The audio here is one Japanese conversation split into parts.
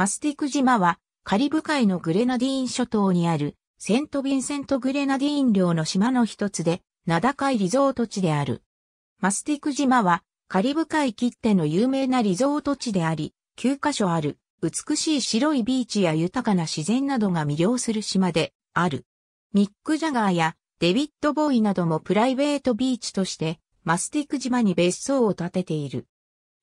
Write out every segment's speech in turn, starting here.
マスティク島はカリブ海のグレナディーン諸島にあるセントヴィンセント・グレナディーン領の島の一つで名高いリゾート地である。マスティク島はカリブ海切手の有名なリゾート地であり、9カ所ある美しい白いビーチや豊かな自然などが魅了する島である。ミック・ジャガーやデビッド・ボーイなどもプライベートビーチとしてマスティク島に別荘を建てている。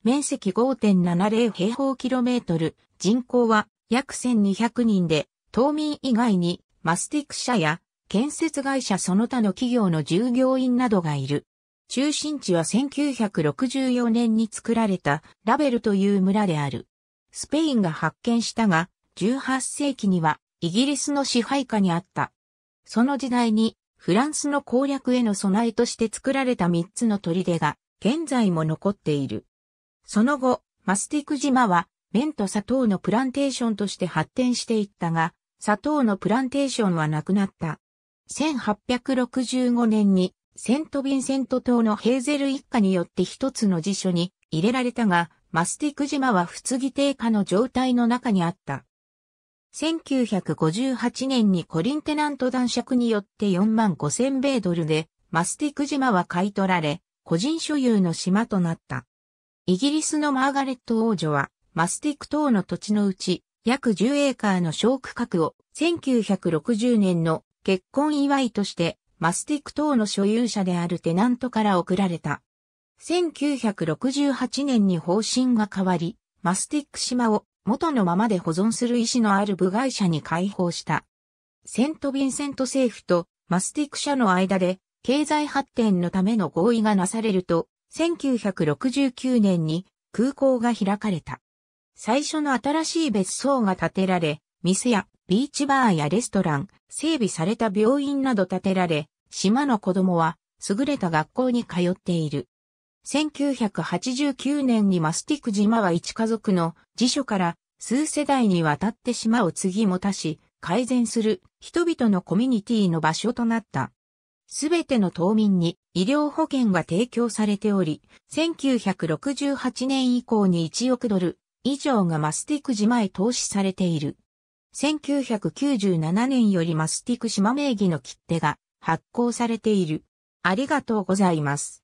面積5.70平方キロメートル、人口は約1200人で、島民以外にマスティク社や建設会社その他の企業の従業員などがいる。中心地は1964年に作られたラベルという村である。スペインが発見したが、18世紀にはイギリスの支配下にあった。その時代にフランスの攻略への備えとして作られた3つの砦が現在も残っている。その後、マスティク島は、麺と砂糖のプランテーションとして発展していったが、砂糖のプランテーションはなくなった。1865年に、セントヴィンセント島のヘーゼル一家によって一つの辞書に入れられたが、マスティク島は不継ぎ低下の状態の中にあった。1958年にコリンテナント男爵によって4万5千米ドルで、マスティク島は買い取られ、個人所有の島となった。イギリスのマーガレット王女は、マスティック島の土地のうち、約10エーカーの小区画を、1960年の結婚祝いとして、マスティック島の所有者であるテナントから贈られた。1968年に方針が変わり、マスティック島を元のままで保存する意思のある部外者に開放した。セント・ヴィンセント政府とマスティック社の間で経済発展のための合意がなされると、1969年に空港が開かれた。最初の新しい別荘が建てられ、店やビーチバーやレストラン、整備された病院など建てられ、島の子供は優れた学校に通っている。1989年にマスティク島は一家族の辞書から数世代にわたって島を継ぎ持たし、改善する人々のコミュニティの場所となった。すべての島民に医療保険が提供されており、1968年以降に1億ドル以上がマスティク島へ投資されている。1997年よりマスティク島名義の切手が発行されている。ありがとうございます。